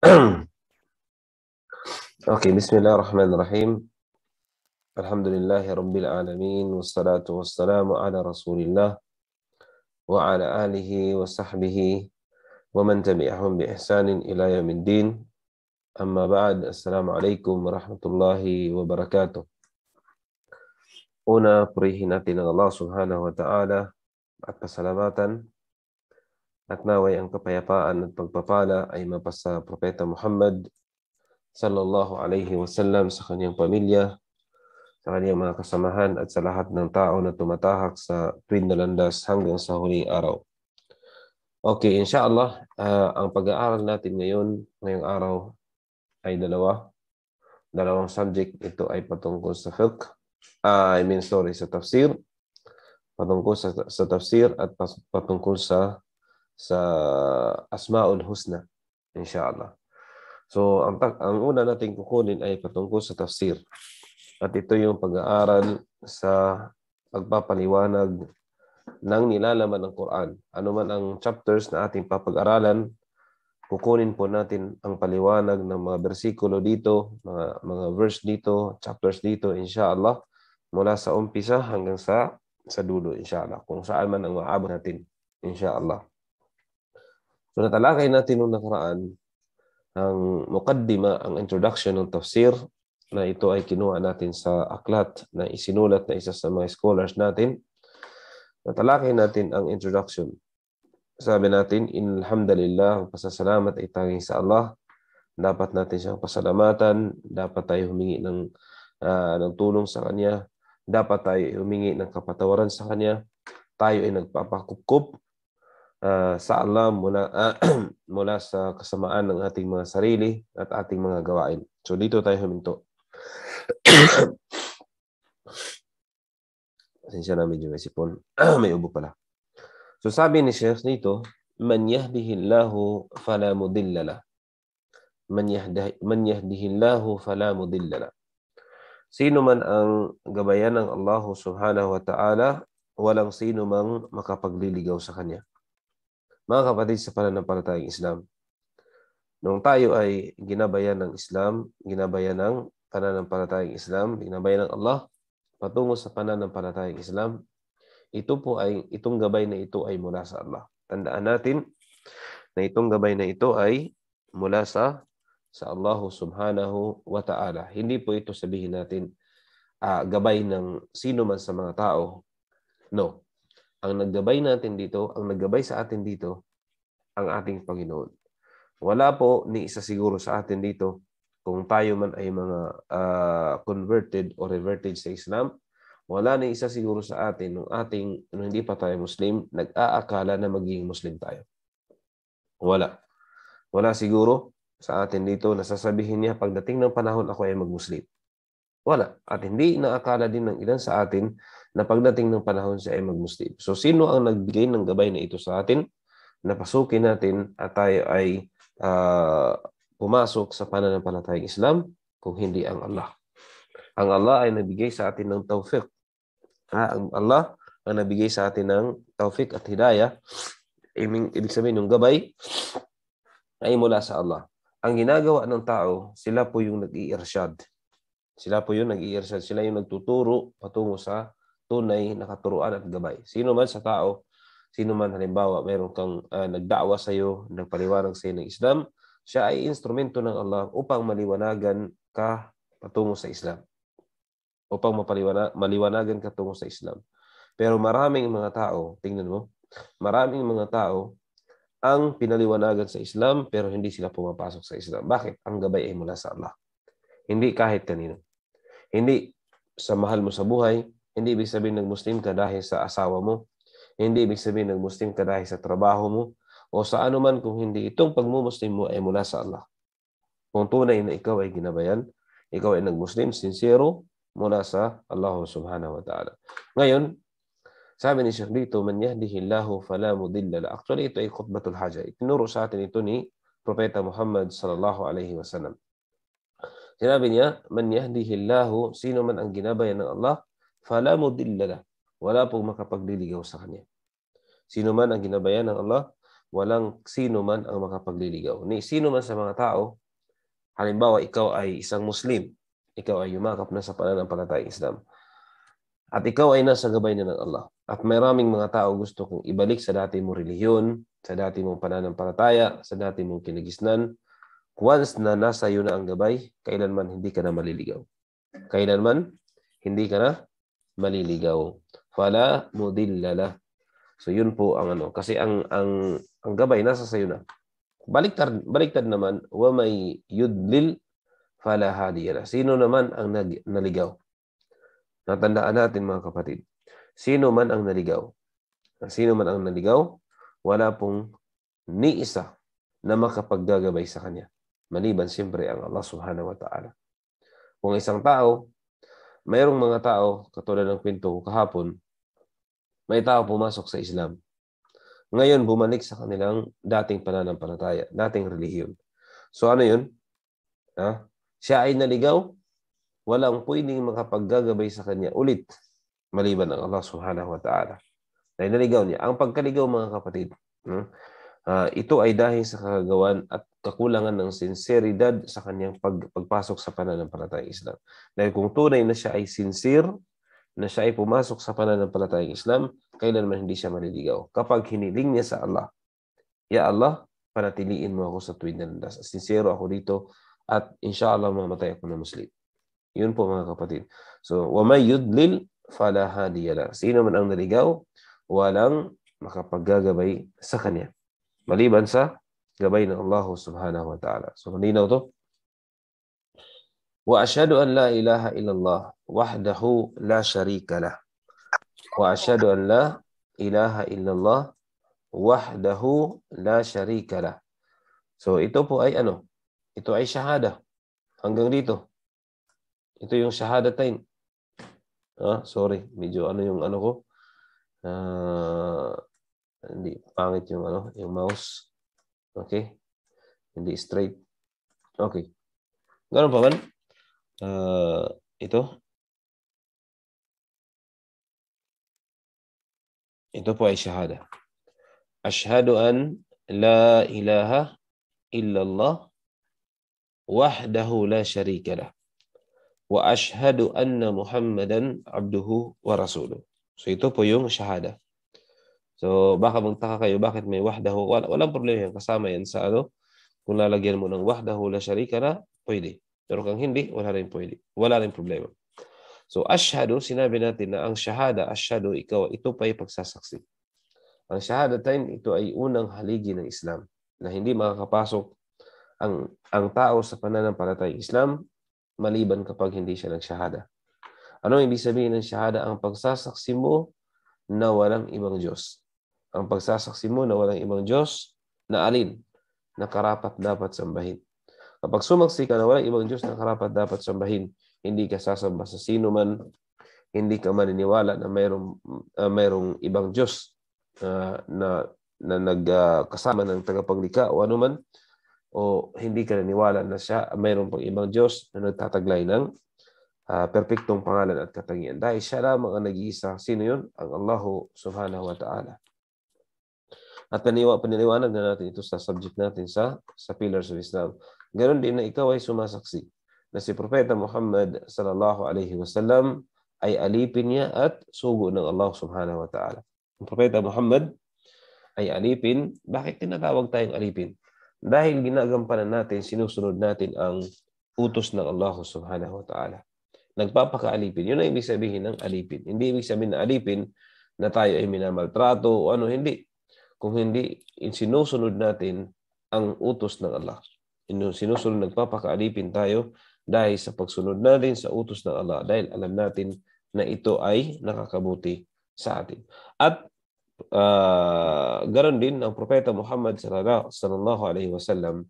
اوكي بسم الله الرحمن الرحيم الحمد لله رب العالمين والصلاة والسلام على رسول الله وعلى آله وصحبه ومن تبعهم بإحسان إلى يوم الدين أما بعد السلام عليكم ورحمة الله وبركاته أنا بريهنا الله سبحانه وتعالى wa ta'ala At naway ang kapayapaan at pagpapala ay mapasa Propeta Muhammad sallallahu alaihi wasallam sa kanyang pamilya, sa kanyang mga kasamahan at sa lahat ng tao na tumatahak sa tuwing nalandas hanggang sa huling araw. Okay, inshallah, uh, ang pag-aaral natin ngayon, ngayong araw ay dalawa. Dalawang subject. Ito ay patungkol sa fiqh. Uh, I mean, sorry, sa tafsir. Patungkol sa, sa tafsir at patungkol sa sa Asmaul Husna, inshallah. So, ang, ang una nating kukunin ay patungkol sa tafsir. At ito yung pag-aaral sa pagpapaliwanag ng nilalaman ng Quran. Ano man ang chapters na ating papag-aralan, kukunin po natin ang paliwanag ng mga versikulo dito, mga, mga verse dito, chapters dito, inshallah, mula sa umpisa hanggang sa sa dulo, inshallah, kung saan man ang maabot natin, inshallah. So natalakay natin noong nakaraan ang mukaddima, ang introduction ng tafsir na ito ay kinuha natin sa aklat na isinulat na isa sa mga scholars natin. Natalakay natin ang introduction. Sabi natin, Alhamdulillah, pasasalamat ay tanging sa Allah. Dapat natin siyang pasalamatan. Dapat tayo humingi ng, uh, ng tulong sa Kanya. Dapat tayo humingi ng kapatawaran sa Kanya. Tayo ay nagpapakukup Ah, sa alam mula, uh, mula sa kasamaan ng ating mga sarili at ating mga gawain. So dito tayo huminto. Pasensya na medyo may sipon. may ubo pala. So sabi ni Sheikh dito, Man yahdihillahu fala mudillala. Man, yahdi, man yahdihillahu fala mudillala. Sino man ang gabayan ng Allah subhanahu wa ta'ala, walang sino mang makapagliligaw sa kanya. Mga kapatid sa pananampalatayang Islam, noong tayo ay ginabayan ng Islam, ginabayan ng pananampalatayang Islam, ginabayan ng Allah patungo sa pananampalatayang Islam, ito po ay itong gabay na ito ay mula sa Allah. Tandaan natin na itong gabay na ito ay mula sa sa Allah subhanahu wa ta'ala. Hindi po ito sabihin natin uh, gabay ng sino man sa mga tao. No. Ang naggabay natin dito, ang naggabay sa atin dito, ang ating Panginoon. Wala po ni isa siguro sa atin dito kung tayo man ay mga uh, converted or reverted sa Islam, wala na isa siguro sa atin nung ating nung hindi pa tayo Muslim, nag-aakala na magiging Muslim tayo. Wala. Wala siguro sa atin dito na sasabihin niya pagdating ng panahon ako ay mag-Muslim. Wala. At hindi naakala din ng ilan sa atin na pagdating ng panahon siya ay magmuslim. So sino ang nagbigay ng gabay na ito sa atin? Napasukin natin at tayo ay uh, pumasok sa pananampalatayang Islam kung hindi ang Allah. Ang Allah ay nagbigay sa atin ng tawfiq. Ah, ang Allah ang nagbigay sa atin ng tawfiq at hidayah. Ibig, ibig sabihin, yung gabay ay mula sa Allah. Ang ginagawa ng tao, sila po yung nag-i-irsyad. Sila po yun nag i Sila yung nagtuturo patungo sa tunay na katuruan at gabay. Sino man sa tao, sino man halimbawa meron kang uh, ah, nagdawa sa iyo, nagpaliwanag sa iyo ng Islam, siya ay instrumento ng Allah upang maliwanagan ka patungo sa Islam. Upang mapaliwanag maliwanagan ka patungo sa Islam. Pero maraming mga tao, tingnan mo, maraming mga tao ang pinaliwanagan sa Islam pero hindi sila pumapasok sa Islam. Bakit? Ang gabay ay mula sa Allah. Hindi kahit kanino. Hindi sa mahal mo sa buhay, hindi ibig sabihin nagmuslim ka dahil sa asawa mo, hindi ibig sabihin nagmuslim ka dahil sa trabaho mo, o sa anuman kung hindi itong pag-Muslim mo ay mula sa Allah. Kung tunay na ikaw ay ginabayan, ikaw ay nagmuslim, sincero, mula sa Allah subhanahu wa ta'ala. Ngayon, sabi ni Sheikh dito, man yahdihillahu fala mudilla Actually, ito ay khutbatul haja. Itinuro sa atin ito ni Propeta Muhammad sallallahu alaihi wasallam. Sinabi niya, man yahdihillahu, sino man ang ginabayan ng Allah, fala mudillala, wala pong makapagliligaw sa kanya. Sino man ang ginabayan ng Allah, walang sino man ang makapagliligaw. Ni sino man sa mga tao, halimbawa ikaw ay isang Muslim, ikaw ay yumakap na sa pananampalatayang Islam. At ikaw ay nasa gabay na ng Allah. At maraming mga tao gusto kong ibalik sa dati mong relihiyon, sa dati mong pananampalataya, sa dati mong kinagisnan, Once na nasa iyo na ang gabay, kailanman hindi ka na maliligaw. Kailanman hindi ka na maliligaw. Fala mudillala. So yun po ang ano kasi ang ang ang gabay nasa sayo na. Baliktad baliktad naman wa may yudlil fala hadiya. Sino naman ang nag, naligaw? Natandaan natin mga kapatid. Sino man ang naligaw? Sino man ang naligaw, wala pong ni isa na makapaggagabay sa kanya maliban siyempre ang Allah subhanahu wa ta'ala. Kung isang tao, mayroong mga tao, katulad ng kwento ko kahapon, may tao pumasok sa Islam. Ngayon, bumalik sa kanilang dating pananampalataya, dating relihiyon. So ano yun? Ha? Siya ay naligaw, walang pwedeng makapaggagabay sa kanya ulit maliban ng Allah subhanahu wa ta'ala. Dahil naligaw niya. Ang pagkaligaw mga kapatid, uh, ito ay dahil sa kagawan at kakulangan ng sinseridad sa kanyang pag, pagpasok sa pananampalatayang Islam. Dahil kung tunay na siya ay sincere, na siya ay pumasok sa pananampalatayang Islam, kailanman hindi siya maliligaw. Kapag hiniling niya sa Allah, Ya Allah, panatiliin mo ako sa tuwid na Sincere ako dito at inshallah mamatay ako na Muslim. Yun po mga kapatid. So, wa may yudlil fala hadiyala. Sino man ang naligaw, walang makapaggagabay sa kanya. Maliban sa gabay ng Allah subhanahu wa ta'ala. So, malinaw to. Wa ashadu an la ilaha illallah wahdahu la sharika lah. Wa ashadu an la ilaha illallah wahdahu la sharika lah. So, ito po ay ano? Ito ay shahada. Hanggang dito. Ito yung shahada shahadatain. Ah, sorry, medyo ano yung ano ko. Uh, hindi pangit yung ano, yung mouse. Oke. Okay. Jadi straight. Oke. Okay. Enggak apa kan? Uh, eh, itu itu poin syahadah. Asyhadu an la ilaha illallah wahdahu la syarika lah. Wa asyhadu anna Muhammadan abduhu wa rasuluh. So itu payung syahadah. So baka magtaka kayo bakit may wahdahu. Wala, walang problema yan. Kasama yan sa ano. Kung lalagyan mo ng wahdahu la syarika na, pwede. Pero kung hindi, wala rin pwede. Wala rin problema. So ashhadu, sinabi natin na ang shahada, ashhadu, ikaw, ito pa pagsasaksi. Ang shahadatain, ito ay unang haligi ng Islam na hindi makakapasok ang ang tao sa pananampalatayang Islam maliban kapag hindi siya nagshahada. Ano ibig sabihin ng shahada? Ang pagsasaksi mo na walang ibang Diyos ang pagsasaksi mo na walang ibang Diyos na alin na karapat dapat sambahin. Kapag sumaksi ka na walang ibang Diyos na karapat dapat sambahin, hindi ka sasamba sa sino man, hindi ka maniniwala na mayroong, uh, mayroong ibang Diyos uh, na, na nagkasama uh, ng tagapaglikha o anuman, o hindi ka naniwala na siya, mayroon pang ibang Diyos na nagtataglay ng uh, perpektong pangalan at katangian. Dahil siya lamang ang nag-iisa. Sino yun? Ang Allahu subhanahu wa ta'ala. At paniwa, paniliwanag na natin ito sa subject natin sa, sa pillars of Islam. Ganon din na ikaw ay sumasaksi na si Propeta Muhammad sallallahu alaihi wasallam ay alipin niya at sugo ng Allah subhanahu wa ta'ala. Ang Propeta Muhammad ay alipin. Bakit tinatawag tayong alipin? Dahil ginagampanan natin, sinusunod natin ang utos ng Allah subhanahu wa ta'ala. Nagpapakaalipin. Yun ang ibig sabihin ng alipin. Hindi ibig sabihin na alipin na tayo ay minamaltrato o ano. Hindi kung hindi sinusunod natin ang utos ng Allah. Sinusunod, nagpapakaalipin tayo dahil sa pagsunod natin sa utos ng Allah dahil alam natin na ito ay nakakabuti sa atin. At uh, ganoon din ang propeta Muhammad sallallahu alaihi wasallam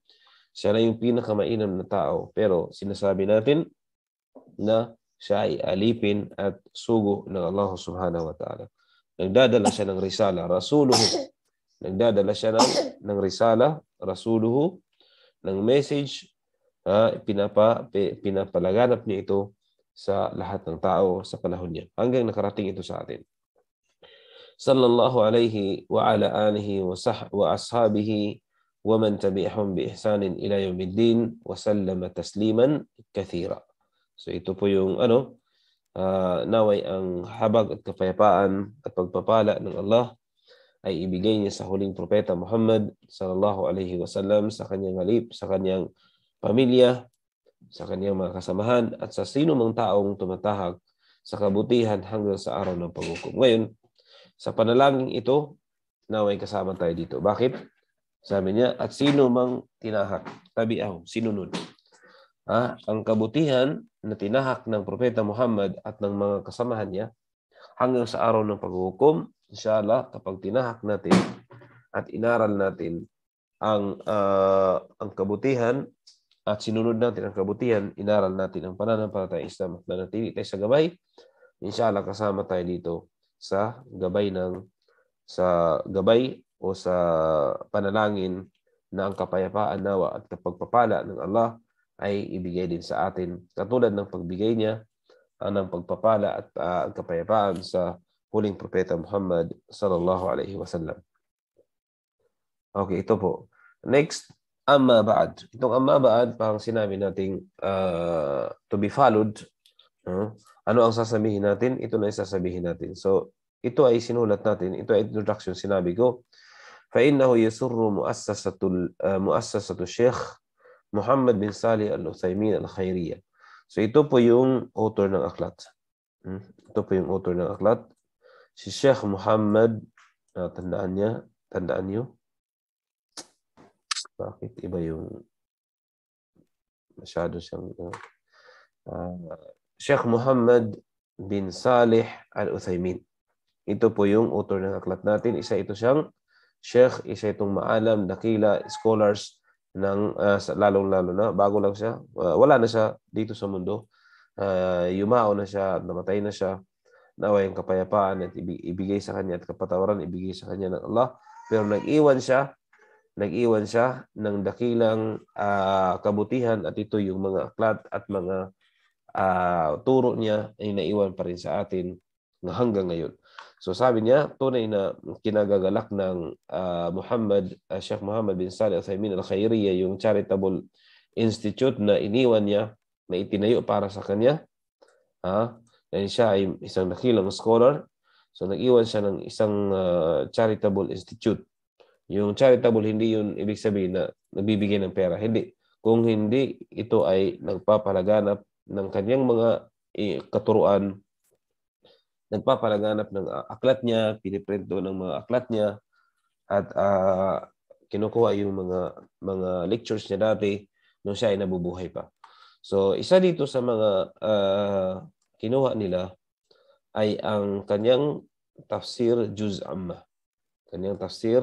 siya na yung pinakamainam na tao pero sinasabi natin na siya ay alipin at sugo ng Allah subhanahu wa ta'ala. Nagdadala siya ng risala, Rasuluhu Nagdadala siya ng, ng risala, rasuluhu, ng message, ha, pinapa, pinapalaganap niya ito sa lahat ng tao sa panahon niya hanggang nakarating ito sa atin. Sallallahu alayhi wa ala alihi wa, sah- wa ashabihi wa man tabi'ahum bi ihsanin ila yawmiddin wa sallama tasliman kathira. So ito po yung ano, uh, naway ang habag at kapayapaan at pagpapala ng Allah ay ibigay niya sa huling propeta Muhammad sallallahu alaihi wasallam sa kanyang alip, sa kanyang pamilya, sa kanyang mga kasamahan at sa sino mang taong tumatahak sa kabutihan hanggang sa araw ng paghukom. Ngayon, sa panalangin ito, naway kasama tayo dito. Bakit? Sabi niya, at sino mang tinahak, tabi tabi'aw, sinunod. Ha? Ang kabutihan na tinahak ng Propeta Muhammad at ng mga kasamahan niya hanggang sa araw ng paghukom inshallah kapag tinahak natin at inaral natin ang uh, ang kabutihan at sinunod natin ang kabutihan, inaral natin ang pananampalataya Islam at nanatili tayo sa gabay. Inshallah kasama tayo dito sa gabay ng sa gabay o sa panalangin na ang kapayapaan nawa at kapagpapala ng Allah ay ibigay din sa atin katulad ng pagbigay niya ng pagpapala at uh, kapayapaan sa huling propeta Muhammad sallallahu alaihi wasallam. Okay, ito po. Next, amma ba'd. Itong amma ba'd, parang sinabi nating uh, to be followed. Uh, ano ang sasabihin natin? Ito na yung sasabihin natin. So, ito ay sinulat natin. Ito ay introduction, sinabi ko. فإنه يسر مؤسسة مؤسسة الشيخ Muhammad bin Salih Al-Uthaymin al khairiyah So ito po yung author ng aklat. Hmm? Ito po yung author ng aklat si Sheikh Muhammad, uh, tandaan niya, tandaan niyo. Bakit iba yung masyado siyang uh, uh Sheikh Muhammad bin Salih Al-Uthaymin. Ito po yung author ng aklat natin. Isa ito siyang Sheikh, isa itong maalam, dakila, scholars ng uh, lalong-lalo na bago lang siya. Uh, wala na siya dito sa mundo. Uh, yumao na siya, namatay na siya. Nawa yung kapayapaan at ibigay sa kanya at kapatawaran ibigay sa kanya ng Allah. Pero nag-iwan siya, nag-iwan siya ng dakilang uh, kabutihan at ito yung mga aklat at mga uh, turo niya ay naiwan pa rin sa atin hanggang ngayon. So sabi niya, tunay na kinagagalak ng uh, Muhammad, uh, Sheikh Muhammad bin Salih Uthaymin al-Khairiyya, yung charitable institute na iniwan niya, na itinayo para sa kanya. Ha? dahil siya ay isang nakilang scholar. So nag-iwan siya ng isang uh, charitable institute. Yung charitable, hindi yun ibig sabihin na nagbibigay ng pera. Hindi. Kung hindi, ito ay nagpapalaganap ng kanyang mga eh, katuruan, nagpapalaganap ng ah, aklat niya, piniprint doon ang mga aklat niya, at uh, kinukuha yung mga mga lectures niya dati nung siya ay nabubuhay pa. So, isa dito sa mga uh, kinuha nila ay ang kanyang tafsir juz amma. Kanyang tafsir,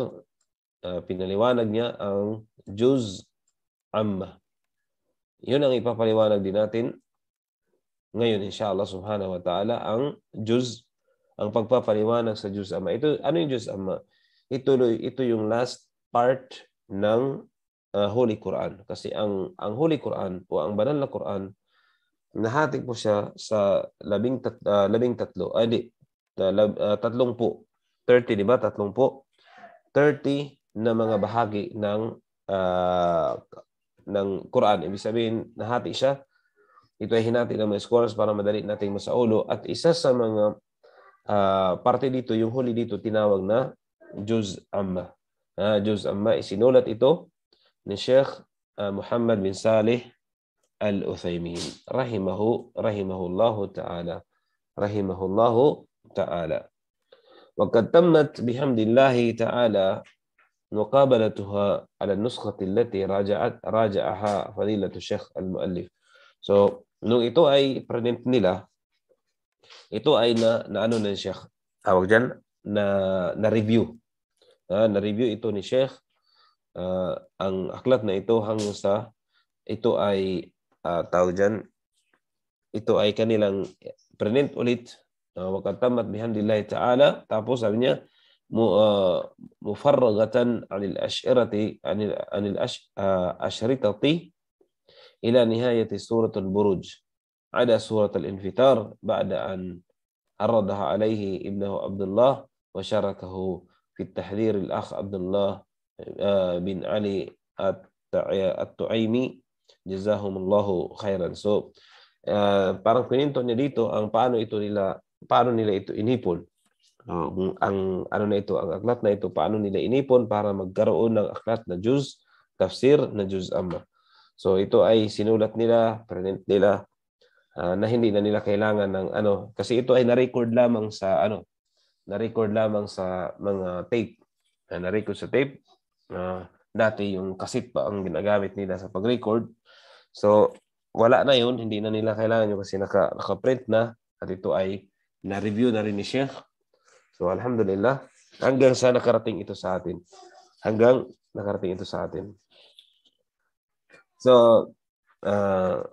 uh, pinaliwanag niya ang juz amma. Yun ang ipapaliwanag din natin ngayon inshallah subhanahu wa ta'ala ang juz ang pagpapaliwanag sa juz amma. Ito ano yung juz amma? Ito ito yung last part ng uh, Holy Quran kasi ang ang Holy Quran o ang banal na Quran nahati po siya sa labing, tat, uh, labing tatlo. Ay, di. Uh, lab, uh, tatlong po. 30, di ba? Tatlong po. 30 na mga bahagi ng uh, ng Quran. Ibig sabihin, nahati siya. Ito ay hinati ng mga scholars para madali nating masaulo. At isa sa mga uh, parte dito, yung huli dito, tinawag na Juz Amma. Uh, Juz Amma, isinulat ito ni Sheikh uh, Muhammad bin Saleh Al-Uthaymin rahimahu rahimahullahu ta'ala rahimahullahu ta'ala وقد تمت بحمد الله تعالى مقابلتها على النسخة التي راجعت راجعها فضيلة الشيخ المؤلف so nung ito ay present nila ito ay na, na ano ng Sheikh tawag dyan na na review uh, na review ito ni Sheikh uh, ang aklat na ito hanggang sa ito ay Ah, jan itu akan hilang pernit ulit وقد تمت بحمد taala تعالى tapos artinya ah, mufarragatan anil asyirati anil anil ah, asyaritati ila surat suratul buruj ada suratul infitar ba'da an aradaha alaihi ibnu Abdullah wa syarakahu fi tahdir al-akh Abdullah bin Ali at-Tu'aimi Jazahumullahu khairan. So, uh, parang pininto niya dito ang paano ito nila paano nila ito inipon. Uh, ang ano na ito, ang aklat na ito, paano nila inipon para magkaroon ng aklat na juz, tafsir na juz amma. So ito ay sinulat nila, print nila uh, na hindi na nila kailangan ng ano kasi ito ay na-record lamang sa ano, na-record lamang sa mga tape. Uh, na-record sa tape. Uh, dati yung kasit pa ang ginagamit nila sa pag-record So, wala na yun. Hindi na nila kailangan yun kasi naka, naka-print na at ito ay na-review na rin ni Sheikh. So, alhamdulillah. Hanggang sa nakarating ito sa atin. Hanggang nakarating ito sa atin. So, uh,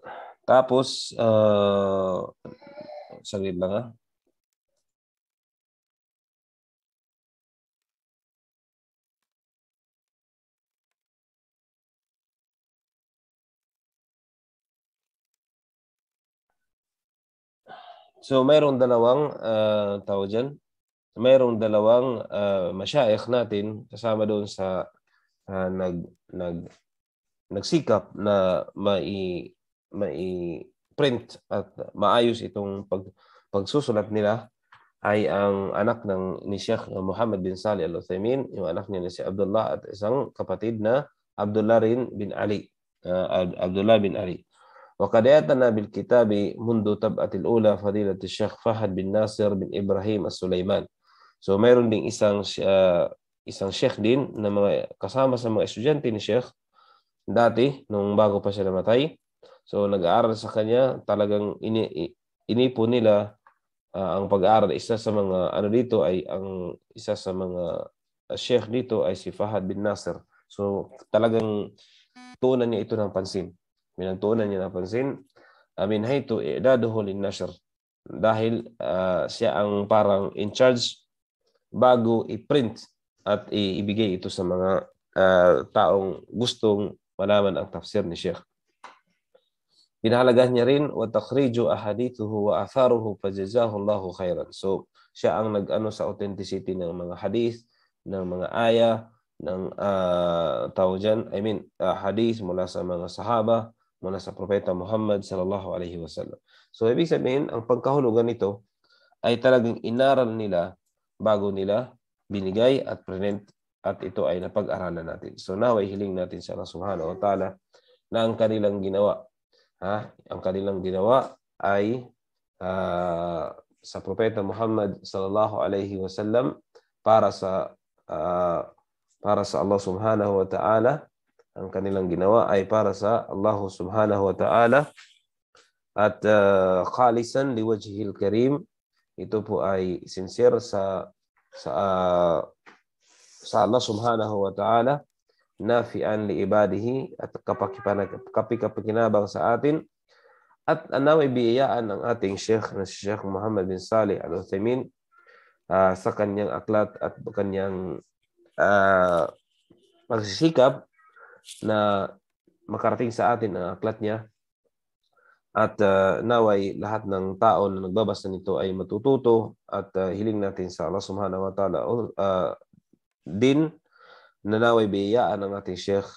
tapos, uh, saglit lang ha. Ah. So mayroong dalawang uh, tawag dyan. Mayroong dalawang uh, ah, masyayikh natin kasama doon sa uh, nag nag nagsikap na mai mai print at maayos itong pag pagsusulat nila ay ang anak ng ni Sheikh Muhammad bin Salih Al-Uthaymin, yung anak niya ni si Abdullah at isang kapatid na Abdullah rin bin Ali. Uh, Abdullah bin Ali. وقد اعتنى بالكتاب منذ طبعة الأولى فضيلة الشيخ Fahad bin Nasir bin Ibrahim As-Sulaiman. So mayroon ding isang uh, isang sheikh din na mga kasama sa mga estudyante ni Sheikh dati nung bago pa siya namatay. So nag-aaral sa kanya, talagang ini inipo nila uh, ang pag-aaral. Isa sa mga ano dito ay ang isa sa mga uh, sheikh dito ay si Fahad bin Nasir. So talagang tuunan niya ito ng pansin pinagtuunan niya napansin, uh, min haytu i'daduhu lin-nashr dahil uh, siya ang parang in charge bago i-print at ibigay ito sa mga uh, taong gustong malaman ang tafsir ni Sheikh. Pinahalagahan niya rin wa takhriju ahadithuhu wa atharuhu fajazahu Allahu khairan. So siya ang nag-ano sa authenticity ng mga hadith, ng mga aya, ng uh, ah, tao I mean, uh, hadith mula sa mga sahaba, mula sa Propeta Muhammad sallallahu alaihi wasallam. So ibig sabihin, ang pagkahulugan nito ay talagang inaral nila bago nila binigay at present at ito ay napag-aralan natin. So now ay hiling natin sa Allah Subhanahu wa Ta'ala na ang kanilang ginawa, ha? Ang kanilang ginawa ay uh, sa propeta Muhammad sallallahu alaihi wasallam para sa uh, para sa Allah Subhanahu wa Ta'ala ang kanilang ginawa ay para sa Allah subhanahu wa ta'ala at uh, khalisan liwajhil karim ito po ay sincere sa sa uh, sa Allah subhanahu wa ta'ala nafian li ibadihi at kapikapakinabang sa atin at anaway biyayaan ng ating Sheikh na si Sheikh Muhammad bin Saleh Al-Uthaymin uh, sa kanyang aklat at kanyang uh, pagsisikap na makarating sa atin ang aklat niya. At uh, naway lahat ng tao na nagbabasa nito ay matututo at uh, hiling natin sa Allah Subhanahu wa Ta'ala uh, din na naway biyayaan ng ating Sheikh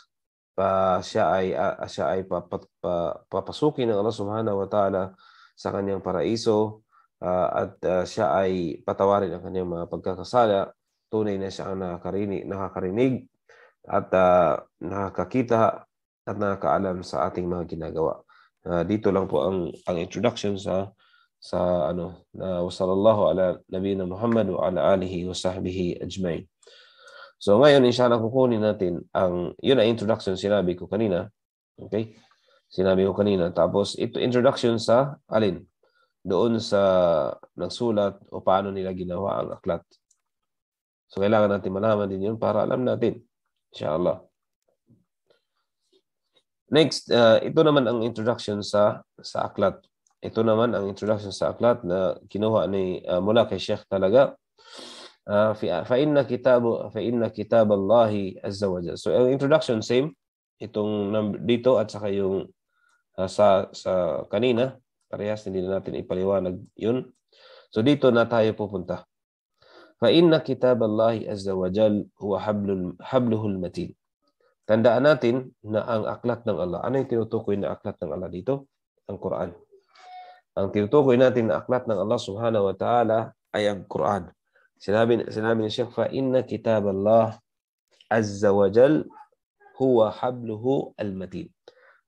pa uh, siya ay uh, siya ay papat, pa, papasukin ng Allah Subhanahu wa Ta'ala sa kanyang paraiso uh, at uh, siya ay patawarin ang kanyang mga pagkakasala tunay na siya ang nakakarinig, nakakarinig at uh, nakakakita at nakakaalam sa ating mga ginagawa. Uh, dito lang po ang ang introduction sa sa ano na uh, sallallahu ala nabiyina Muhammad wa ala alihi wa sahbihi ajmain. So ngayon inshallah kukunin natin ang yun ang introduction sinabi ko kanina. Okay? Sinabi ko kanina tapos ito introduction sa alin? Doon sa nagsulat o paano nila ginawa ang aklat. So kailangan natin malaman din yun para alam natin Inshallah. Next, uh, ito naman ang introduction sa sa aklat. Ito naman ang introduction sa aklat na kinuha ni uh, mula kay Sheikh talaga. Uh, fa inna kitab fa inna kitab Allah azza wa jalla. So ang introduction same itong dito at saka yung uh, sa sa kanina parehas hindi na natin ipaliwanag yun. So dito na tayo pupunta. فَإِنَّ كِتَابَ اللَّهِ عَزَّ وَجَلْ هُوَ حَبْلُهُ الْمَتِينَ Tandaan natin na ang aklat ng Allah. Ano yung tinutukoy na aklat ng Allah dito? Ang Quran. Ang tinutukoy natin na aklat ng Allah subhanahu wa ta'ala ay ang Quran. Sinabi, sinabi ni Sheikh, فَإِنَّ كِتَابَ اللَّهِ عَزَّ وَجَلْ هُوَ حَبْلُهُ matin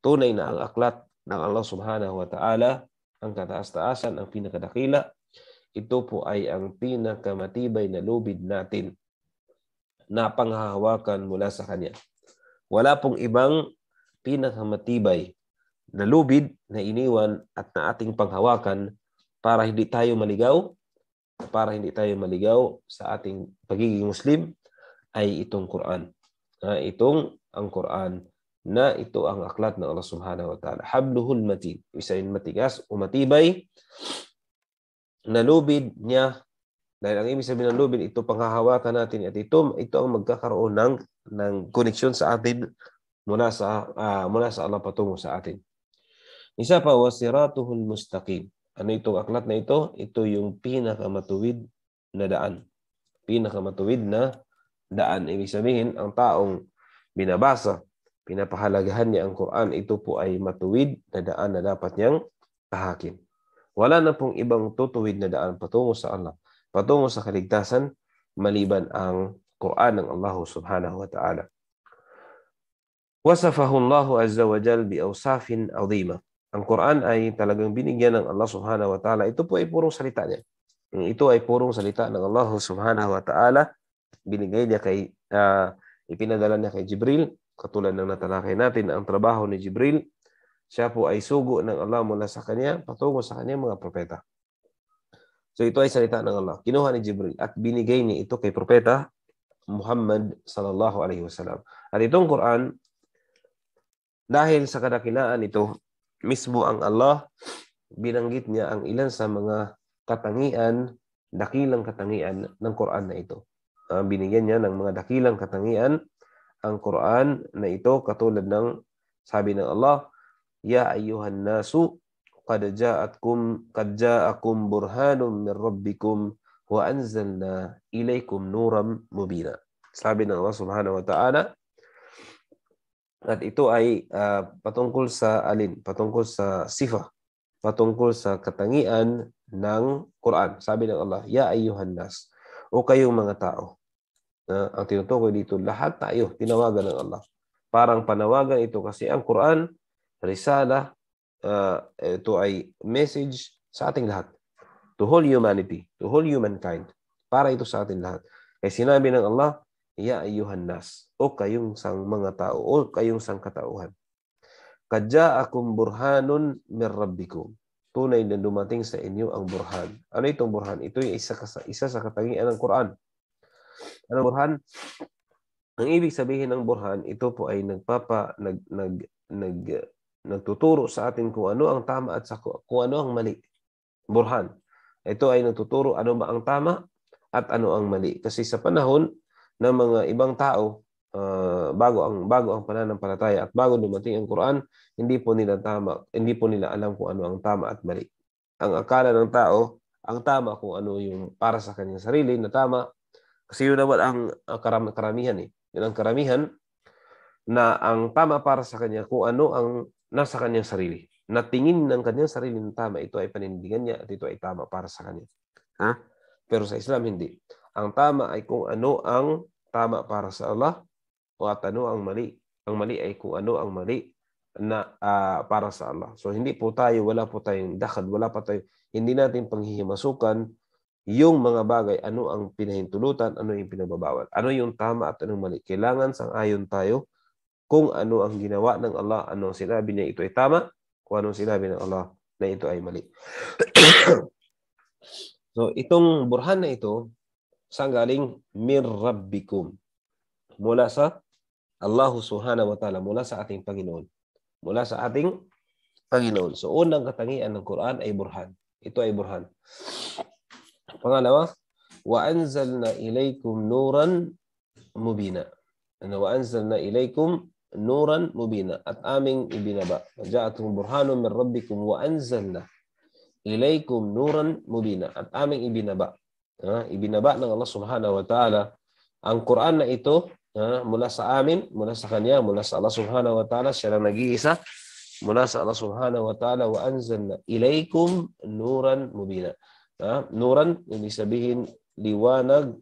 Tunay na ang aklat ng Allah subhanahu wa ta'ala ang kataas-taasan, ang pinakadakila, ito po ay ang pinakamatibay na lubid natin na panghahawakan mula sa Kanya. Wala pong ibang pinakamatibay na lubid na iniwan at na ating panghawakan para hindi tayo maligaw, para hindi tayo maligaw sa ating pagiging Muslim ay itong Quran. Na ah, itong ang Quran na ito ang aklat ng Allah Subhanahu wa Ta'ala. Habluhul matin. Isa yung matigas o matibay na niya dahil ang ibig sabihin ng lubid ito panghahawakan natin at ito ito ang magkakaroon ng ng koneksyon sa atin mula sa uh, mula sa Allah patungo sa atin. Isa pa wasiratuhul mustaqim. Ano itong aklat na ito? Ito yung pinakamatuwid na daan. Pinakamatuwid na daan. Ibig sabihin, ang taong binabasa, pinapahalagahan niya ang Quran, ito po ay matuwid na daan na dapat niyang tahakin. Wala na pong ibang tutuwid na daan patungo sa Allah, patungo sa kaligtasan, maliban ang Quran ng Allah subhanahu wa ta'ala. Wasafahu Allah azza wa jal bi awsafin azima. Ang Quran ay talagang binigyan ng Allah subhanahu wa ta'ala. Ito po ay purong salita niya. Ito ay purong salita ng Allah subhanahu wa ta'ala. Binigay niya kay, uh, ipinadala niya kay Jibril, katulad ng natalakay natin, ang trabaho ni Jibril siya po ay sugo ng Allah mula sa kanya, patungo sa kanya mga propeta. So ito ay salita ng Allah. Kinuha ni Jibril at binigay niya ito kay propeta Muhammad sallallahu alaihi wasallam. At itong Quran dahil sa kadakilaan ito, mismo ang Allah binanggit niya ang ilan sa mga katangian, dakilang katangian ng Quran na ito. Uh, binigyan niya ng mga dakilang katangian ang Quran na ito katulad ng sabi ng Allah, ya ayyuhan nasu qad ja'atkum qad ja'akum burhanum min rabbikum wa anzalna ilaikum nuram mubina. Sabi ng Allah Subhanahu wa taala at ito ay uh, patungkol sa alin? Patungkol sa sifa, patungkol sa katangian ng Quran. Sabi ng Allah, ya ayyuhan nas, o kayong mga tao. Uh, ang tinutukoy dito lahat tayo tinawagan ng Allah. Parang panawagan ito kasi ang Quran risala, uh, ito ay message sa ating lahat. To whole humanity, to whole humankind. Para ito sa atin lahat. Kaya sinabi ng Allah, Ya ayuhan nas, o kayong sang mga tao, o kayong sang katauhan. Kajaakum burhanun min rabbikum. Tunay na dumating sa inyo ang burhan. Ano itong burhan? Ito yung isa, isa sa katangian ng Quran. Ano burhan? Ang ibig sabihin ng burhan, ito po ay nagpapa nag nag nag nagtuturo sa atin kung ano ang tama at sa, kung ano ang mali. Burhan. Ito ay nagtuturo ano ba ang tama at ano ang mali. Kasi sa panahon ng mga ibang tao, uh, bago ang bago ang pananampalataya at bago dumating ang Quran, hindi po nila tama, hindi po nila alam kung ano ang tama at mali. Ang akala ng tao, ang tama kung ano yung para sa kanyang sarili na tama kasi yun naman ang karam- karamihan eh. Yun ang karamihan na ang tama para sa kanya kung ano ang nasa kanyang sarili. Natingin ng kanyang sarili ng tama, ito ay panindigan niya at ito ay tama para sa kanya. Ha? Pero sa Islam, hindi. Ang tama ay kung ano ang tama para sa Allah o at ano ang mali. Ang mali ay kung ano ang mali na uh, para sa Allah. So hindi po tayo, wala po tayong dakad, wala pa tayo, hindi natin panghihimasukan yung mga bagay, ano ang pinahintulutan, ano yung pinagbabawal, ano yung tama at ano anong mali. Kailangan sang ayon tayo kung ano ang ginawa ng Allah, anong sinabi niya ito ay tama, kung anong sinabi ng Allah na ito ay mali. so, itong burhan na ito, saan galing? Min Rabbikum. Mula sa Allah subhanahu wa ta'ala, mula sa ating Panginoon. Mula sa ating Panginoon. So, unang katangian ng Quran ay burhan. Ito ay burhan. Pangalawa, وَأَنْزَلْنَا إِلَيْكُمْ نُورًا مُبِينًا. Ano, وَأَنْزَلْنَا إِلَيْكُمْ nuran mubina at aming ibinaba. Ja'atuhum burhanun min rabbikum wa anzalna ilaykum nuran mubina at aming ibinaba. Ha? Ibinaba ng Allah Subhanahu wa Ta'ala ang Quran na ito ha? mula sa amin, mula sa kanya, mula sa Allah Subhanahu wa Ta'ala, siya lang nag-iisa mula sa Allah Subhanahu wa Ta'ala wa anzalna ilaykum nuran mubina. Ha? Nuran ibig sabihin liwanag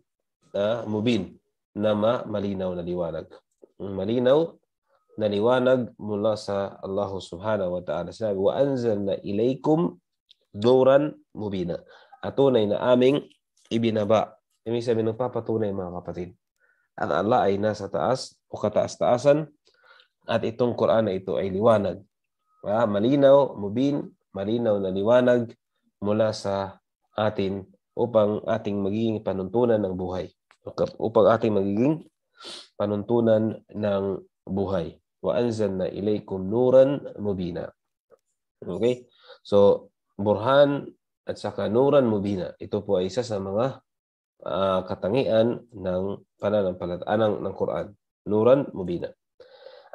uh, mubin na malinaw na liwanag malinaw na liwanag mula sa Allah subhanahu wa ta'ala. Sabi, wa anzalna ilaykum duran mubina. Ato tunay na aming ibinaba. Ibig sabihin, ng papatunay mga kapatid. At Allah ay nasa taas o kataas-taasan at itong Quran na ito ay liwanag. Ah, malinaw, mubin, malinaw na liwanag mula sa atin upang ating magiging panuntunan ng buhay. Upang ating magiging panuntunan ng buhay wa anzalna ilaykum nuran mubina. Okay? So, burhan at saka nuran mubina. Ito po ay isa sa mga uh, katangian ng pananampalataya ah, ng, ng Quran. Nuran mubina.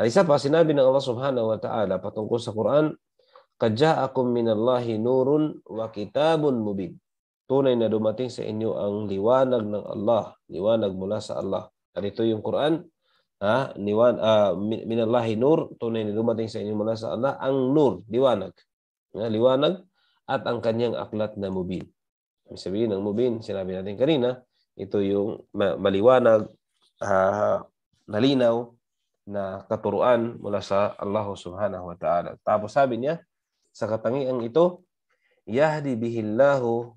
At isa pa, sinabi ng Allah subhanahu wa ta'ala patungkol sa Quran, Qad minallahi nurun wa kitabun mubin. Tunay na dumating sa inyo ang liwanag ng Allah, liwanag mula sa Allah. At ito yung Quran ha, niwan, uh, minallahi nur, tunay na dumating sa inyo mula sa Allah, ang nur, liwanag. Ha, liwanag at ang kanyang aklat na mubin. sabihin ng mubin, sinabi natin kanina, ito yung maliwanag, uh, nalinaw, na katuruan mula sa Allah subhanahu wa ta'ala. Tapos sabi niya, sa katangiang ito, yahdi bihillahu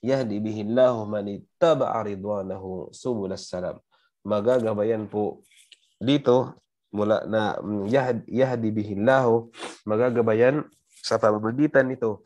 yahdi bihillahu man ittaba'a ridwanahu subul salam magagabayan po dito mula na mm, yahd yahdi bihillahu magagabayan sa pamamagitan nito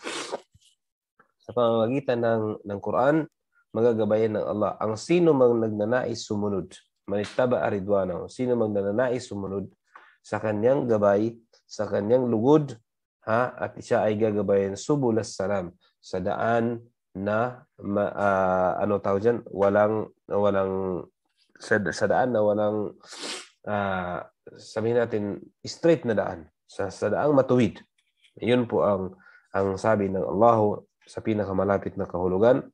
sa pamamagitan ng ng Quran magagabayan ng Allah ang sino mang nagnanais sumunod manittaba aridwana sino mang nagnanais sumunod sa kanyang gabay sa kanyang lugod ha at siya ay gagabayan subulas salam sa daan na ma, uh, ano tawag dyan, walang walang sa, sa daan na walang uh, sabihin natin straight na daan sa, sa daang matuwid. Yun po ang ang sabi ng Allah sa pinakamalapit na kahulugan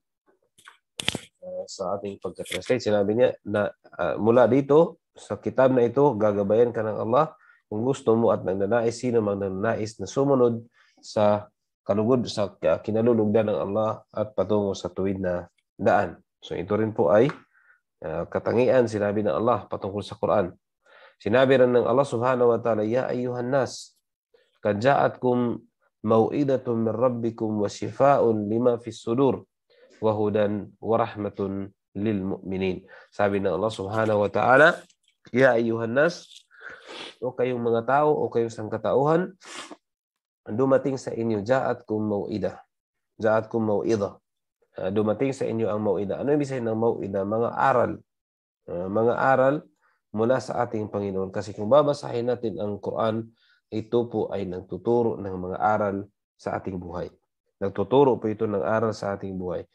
uh, sa ating pagka-translate. Sinabi niya na uh, mula dito sa kitab na ito gagabayan ka ng Allah kung gusto mo at nagnanais sino mang nagnanais na sumunod sa kalugod sa kinalulugdan ng Allah at patungo sa tuwid na daan. So ito rin po ay uh, katangian sinabi ng Allah patungkol sa Quran. Sinabi rin ng Allah subhanahu wa ta'ala, Ya ayuhan nas, kaja'atkum maw'idatun min rabbikum wa shifaa'un lima fi sudur wa hudan wa rahmatun lil mu'minin. Sabi ng Allah subhanahu wa ta'ala, Ya ayuhan nas, o kayong mga tao o kayong sangkatauhan, dumating sa inyo, ja'atkum mau'idah. Ja'atkum mau'idah. Ah, dumating sa inyo ang mau'ida. Ano ibig sabihin ng mau'ida? Mga aral. Ah, mga aral mula sa ating Panginoon. Kasi kung babasahin natin ang Quran, ito po ay nagtuturo ng mga aral sa ating buhay. Nagtuturo po ito ng aral sa ating buhay.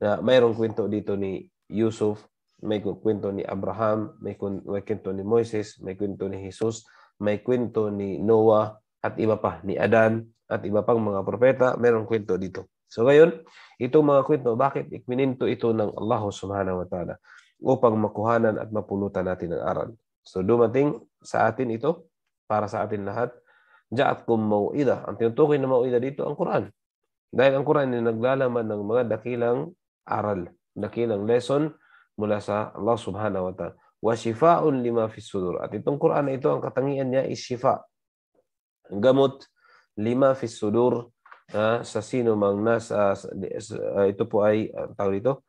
Na mayroong kwento dito ni Yusuf, may kwento ni Abraham, may, kwento ni Moises, may kwento ni Jesus, may kwento ni Noah, at iba pa, ni Adan, at iba pang mga propeta, mayroong kwento dito. So ngayon, itong mga kwento, bakit ikmininto ito ng Allah subhanahu wa ta'ala? upang makuhanan at mapulutan natin ang aral. So dumating sa atin ito para sa atin lahat. Ja'at kum mau'ida. Ang tinutukoy na mau'ida dito ang Quran. Dahil ang Quran ay naglalaman ng mga dakilang aral, dakilang lesson mula sa Allah subhanahu wa ta'ala. Wa shifaun lima fi sudur. At itong Quran na ito, ang katangian niya is shifa. Gamot lima fi sudur uh, sa sino mang nasa, uh, ito po ay, uh, tawag dito,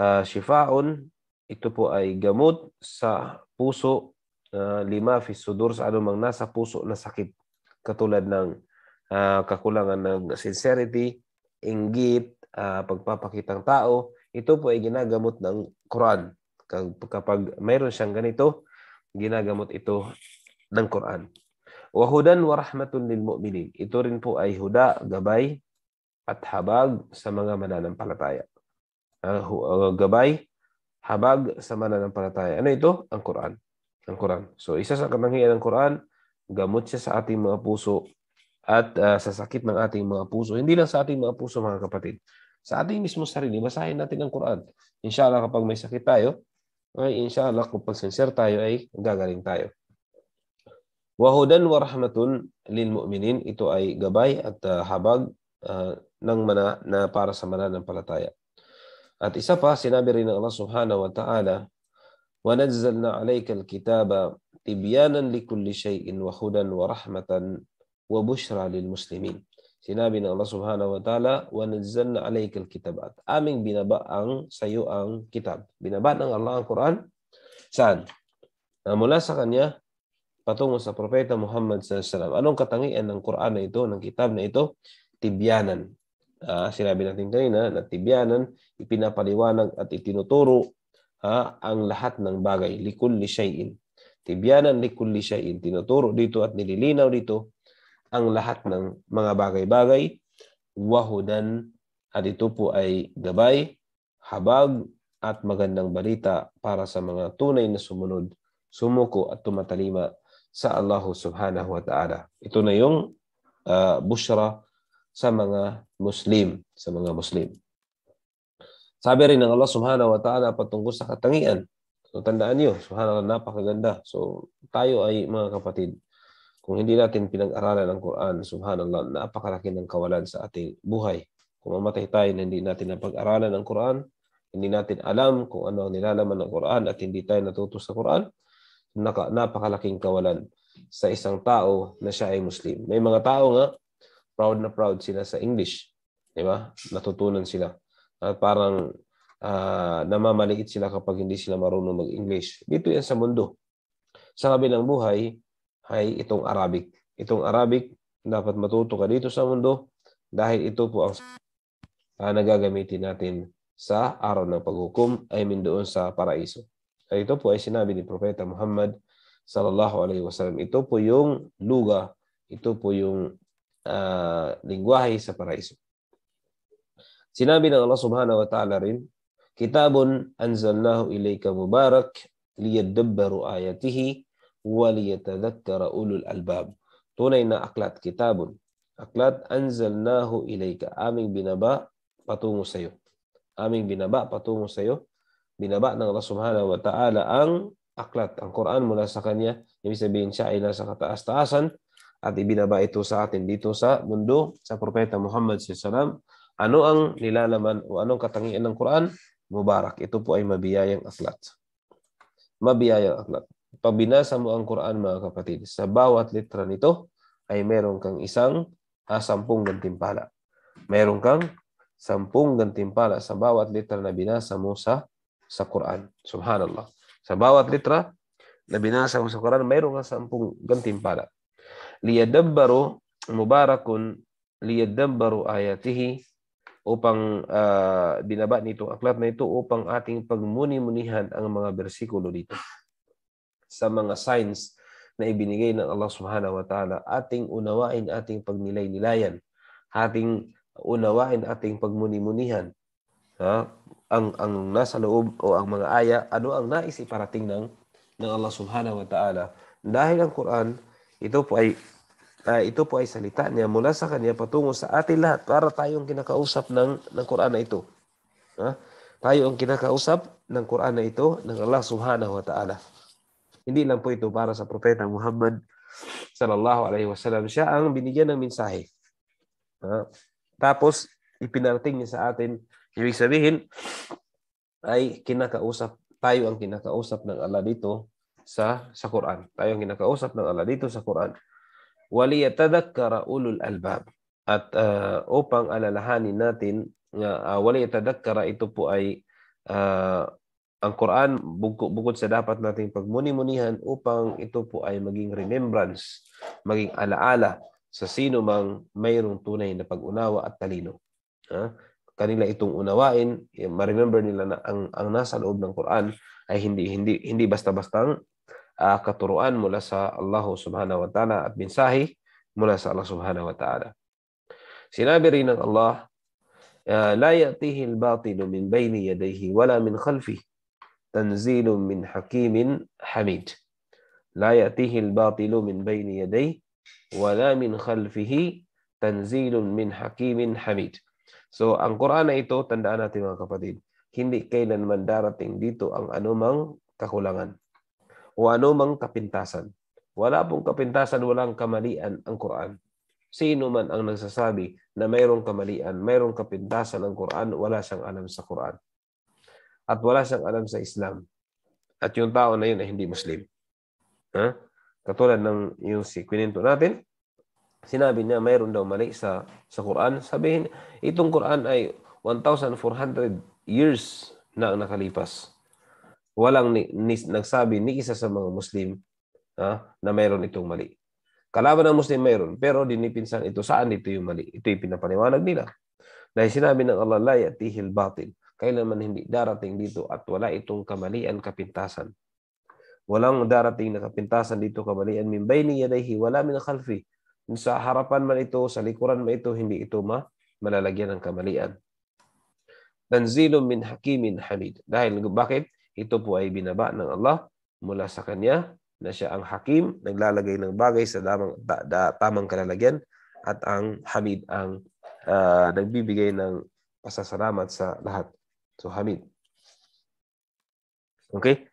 uh, shifaun ito po ay gamot sa puso, uh, lima fisudur sa anumang nasa puso na sakit. Katulad ng uh, kakulangan ng sincerity, inggit, uh, pagpapakitang tao. Ito po ay ginagamot ng Quran. Kapag mayroon siyang ganito, ginagamot ito ng Quran. Wahudan wa rahmatun lil mu'minin. Ito rin po ay huda, gabay at habag sa mga mananampalataya. Uh, gabay habag sa mananampalataya. Ano ito? Ang Quran. Ang Quran. So isa sa katangian ng Quran, gamot siya sa ating mga puso at uh, sa sakit ng ating mga puso. Hindi lang sa ating mga puso mga kapatid. Sa ating mismo sarili, basahin natin ang Quran. Inshallah kapag may sakit tayo, ay inshallah kung pagsincere tayo ay gagaling tayo. Wahudan wa rahmatun lil mu'minin. Ito ay gabay at uh, habag uh, ng mana na para sa mananampalataya. At isa pa, sinabi rin ng Allah subhanahu wa ta'ala, وَنَزَّلْنَا عَلَيْكَ الْكِتَابَ تِبْيَانًا لِكُلِّ شَيْءٍ وَهُدًا وَرَحْمَةً وَبُشْرَى لِلْمُسْلِمِينَ Sinabi ng Allah subhanahu wa ta'ala, وَنَزَّلْنَا عَلَيْكَ الْكِتَابَ At aming binaba ang sayo ang kitab. Binaba ng Allah ang Quran. Saan? Na ah, mula sa kanya, patungo sa propeta Muhammad sallallahu alaihi wasallam. Anong katangian ng Quran na ito, ng kitab na ito? Tibyanan uh, sinabi natin kanina na tibyanan, ipinapaliwanag at itinuturo uh, ang lahat ng bagay. Likul lishayin. Tibyanan likul lishayin. Tinuturo dito at nililinaw dito ang lahat ng mga bagay-bagay. Wahudan at ito po ay gabay, habag at magandang balita para sa mga tunay na sumunod, sumuko at tumatalima sa Allah subhanahu wa ta'ala. Ito na yung uh, bushra sa mga Muslim sa mga Muslim. Sabi rin ng Allah Subhanahu wa Ta'ala patungkol sa katangian. So tandaan niyo, subhanallah napakaganda. So tayo ay mga kapatid, kung hindi natin pinag-aralan ang Quran, subhanallah, napakalaki ng kawalan sa ating buhay. Kung mamatay tayo na hindi natin napag-aralan ang Quran, hindi natin alam kung ano ang nilalaman ng Quran at hindi tayo natuto sa Quran, naka, napakalaking kawalan sa isang tao na siya ay Muslim. May mga tao nga, proud na proud sila sa English. Di ba? Natutunan sila. At parang uh, namamaliit sila kapag hindi sila marunong mag-English. Dito yan sa mundo. Sa kabilang buhay ay itong Arabic. Itong Arabic, dapat matuto ka dito sa mundo dahil ito po ang uh, nagagamitin natin sa araw ng paghukom, I mean doon sa paraiso. At ito po ay sinabi ni Propeta Muhammad sallallahu alaihi wasallam. Ito po yung luga, ito po yung uh, lingwahe sa paraiso. Sinabi ng Allah Subhanahu wa Ta'ala rin, Kitabun anzalnahu ilayka mubarak liyadabbaru ayatihi wa ulul albab. Tunay na aklat, kitabun. Aklat anzalnahu ilayka. Aming binaba patungo sa iyo. Aming binaba patungo sa iyo. Binaba ng Allah Subhanahu wa Ta'ala ang aklat, ang Quran mula sa kanya. Ibig sabihin siya ay nasa kataas-taasan at ibinaba ito sa atin dito sa mundo sa Propeta Muhammad sallallahu alaihi wasallam. Ano ang nilalaman o anong katangian ng Quran? Mubarak. Ito po ay mabiyayang aklat. Mabiyayang aklat. Pabinasa mo ang Quran mga kapatid, sa bawat litra nito ay meron kang isang ah, sampung gantimpala. Meron kang sampung gantimpala sa bawat litra na binasa mo sa sa Quran. Subhanallah. Sa bawat litra na binasa mo sa Quran, mayroon kang sampung gantimpala. Liyadabbaru mubarakun liyadabbaru ayatihi upang uh, binaba nito aklat na ito upang ating pagmuni-munihan ang mga bersikulo dito sa mga signs na ibinigay ng Allah Subhanahu wa Ta'ala ating unawain ating pagnilay-nilayan ating unawain ating pagmuni-munihan ha? ang ang nasa loob o ang mga aya ano ang nais iparating ng ng Allah Subhanahu wa Ta'ala dahil ang Quran ito po ay uh, ito po ay salita niya mula sa kanya patungo sa atin lahat para tayong kinakausap ng, ng Quran na ito. Ha? Tayo ang kinakausap ng Quran na ito ng Allah subhanahu wa ta'ala. Hindi lang po ito para sa Propeta Muhammad sallallahu alaihi wasallam. Siya ang binigyan ng mensahe. Ha? Tapos, ipinarating niya sa atin, ibig sabihin, ay kinakausap, tayo ang kinakausap ng Allah dito sa sa Quran. Tayo ang kinakausap ng Allah dito sa Quran waliyatadhakkara ulul albab at uh, upang alalahanin natin na uh, waliyatadhakkara ito po ay uh, ang Quran bukod, bukod sa dapat nating pagmuni-munihan upang ito po ay maging remembrance, maging alaala sa sino mang mayroong tunay na pag-unawa at talino. Ha? Kanila itong unawain, eh, ma-remember nila na ang, ang nasa loob ng Quran ay hindi hindi hindi basta-bastang آه، كطرؤان ملسى الله سبحانه وتعالى wa ساهي ملسى الله سبحانه وتعالى سنابرين الله آه، لا يأتيه الباطل من بين يديه ولا من خلفه تنزيل من حكيم حميد لا يأتيه الباطل من بين يديه ولا من خلفه تنزيل من حكيم حميد So, ang Quran na ito, tandaan natin mga kapatid, hindi kailanman darating dito ang anumang kakulangan. o anumang kapintasan. Wala pong kapintasan, walang kamalian ang Quran. Sino man ang nagsasabi na mayroong kamalian, mayroong kapintasan ang Quran, wala siyang alam sa Quran. At wala siyang alam sa Islam. At yung tao na yun ay hindi Muslim. Ha? Katulad ng yung si Quininto natin, sinabi niya mayroon daw mali sa, sa Quran. Sabihin, itong Quran ay 1,400 years na ang nakalipas walang ni, ni, nagsabi ni isa sa mga Muslim ha, na mayroon itong mali. Kalaban ng Muslim mayroon, pero dinipinsan ito saan ito yung mali. Ito yung pinapaniwanag nila. Dahil sinabi ng Allah, la yatihil batil. Kailanman hindi darating dito at wala itong kamalian kapintasan. Walang darating na kapintasan dito kamalian min bayni yadayhi wala min khalfi. Sa harapan man ito, sa likuran man ito, hindi ito ma malalagyan ng kamalian. Tanzilun min hakimin hamid. Dahil bakit? ito po ay binaba ng Allah mula sa kanya na siya ang hakim, naglalagay ng bagay sa damang, da, da, tamang kalalagyan at ang hamid ang uh, nagbibigay ng pasasalamat sa lahat. So hamid. Okay?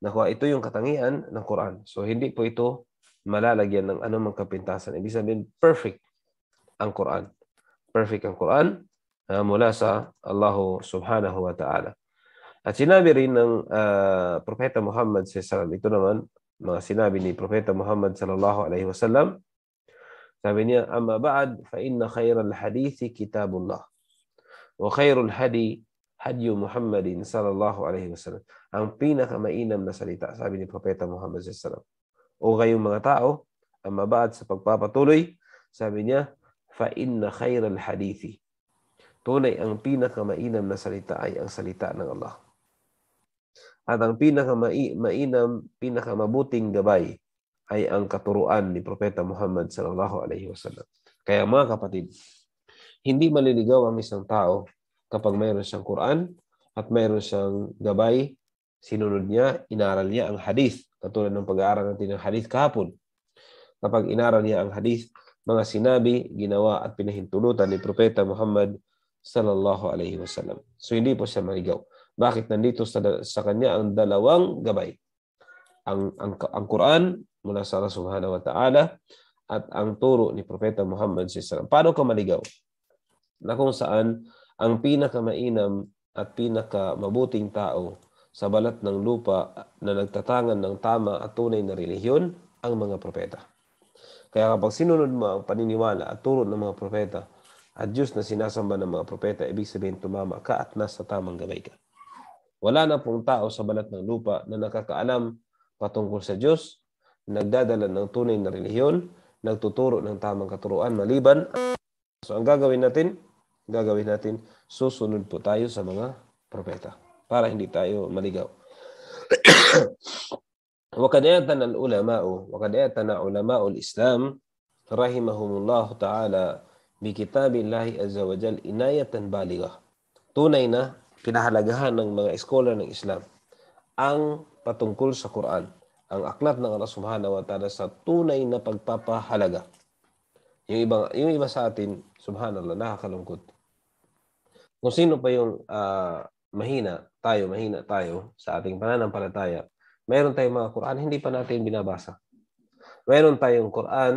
Nakuha, ito yung katangian ng Quran. So hindi po ito malalagyan ng anumang kapintasan. Ibig sabihin, perfect ang Quran. Perfect ang Quran uh, mula sa Allah subhanahu wa ta'ala. At sinabi rin ng uh, Propeta Muhammad sallallahu ito naman mga sinabi ni Propeta Muhammad sallallahu alaihi wasallam. Sabi niya, "Amma ba'd, fa inna khayral hadithi kitabullah wa khayrul hadi hadyu Muhammadin sallallahu alaihi wasallam." Ang pinakamainam na salita sabi ni Propeta Muhammad sallallahu alaihi wasallam. O gayong mga tao, amma ba'd sa pagpapatuloy, sabi niya, "Fa inna khayral hadithi." Tunay ang pinakamainam na salita ay ang salita ng Allah. At ang pinakamainam, pinakamabuting gabay ay ang katuruan ni Propeta Muhammad sallallahu alaihi wasallam. Kaya mga kapatid, hindi maliligaw ang isang tao kapag mayroon siyang Quran at mayroon siyang gabay, sinunod niya, inaral niya ang hadith. Katulad ng pag-aaral natin ng hadith kahapon. Kapag inaral niya ang hadith, mga sinabi, ginawa at pinahintulutan ni Propeta Muhammad sallallahu alaihi wasallam. So hindi po siya maligaw. Bakit nandito sa, sa kanya ang dalawang gabay? Ang, ang, ang Quran mula sa Allah subhanahu wa ta'ala at ang turo ni Propeta Muhammad s.a.w. Paano ka maligaw? Na kung saan ang pinakamainam at pinakamabuting tao sa balat ng lupa na nagtatangan ng tama at tunay na relihiyon ang mga propeta. Kaya kapag sinunod mo ang paniniwala at turo ng mga propeta at Diyos na sinasamba ng mga propeta, ibig sabihin tumama ka at nasa tamang gabay ka. Wala na pong tao sa balat ng lupa na nakakaalam patungkol sa Diyos, nagdadala ng tunay na relihiyon, nagtuturo ng tamang katuruan maliban. So ang gagawin natin, gagawin natin, susunod po tayo sa mga propeta para hindi tayo maligaw. وقد اعتنى العلماء وقد اعتنى علماء الإسلام رحمهم الله تعالى بكتاب الله عز وجل عناية بالغة tunay na pinahalagahan ng mga eskolar ng Islam ang patungkol sa Quran, ang aklat ng Allah Subhanahu wa Ta'ala sa tunay na pagpapahalaga. Yung iba, yung iba sa atin, subhanallah, nakakalungkot. Kung sino pa yung uh, mahina, tayo, mahina tayo sa ating pananampalataya, mayroon tayong mga Quran, hindi pa natin binabasa. Mayroon tayong Quran,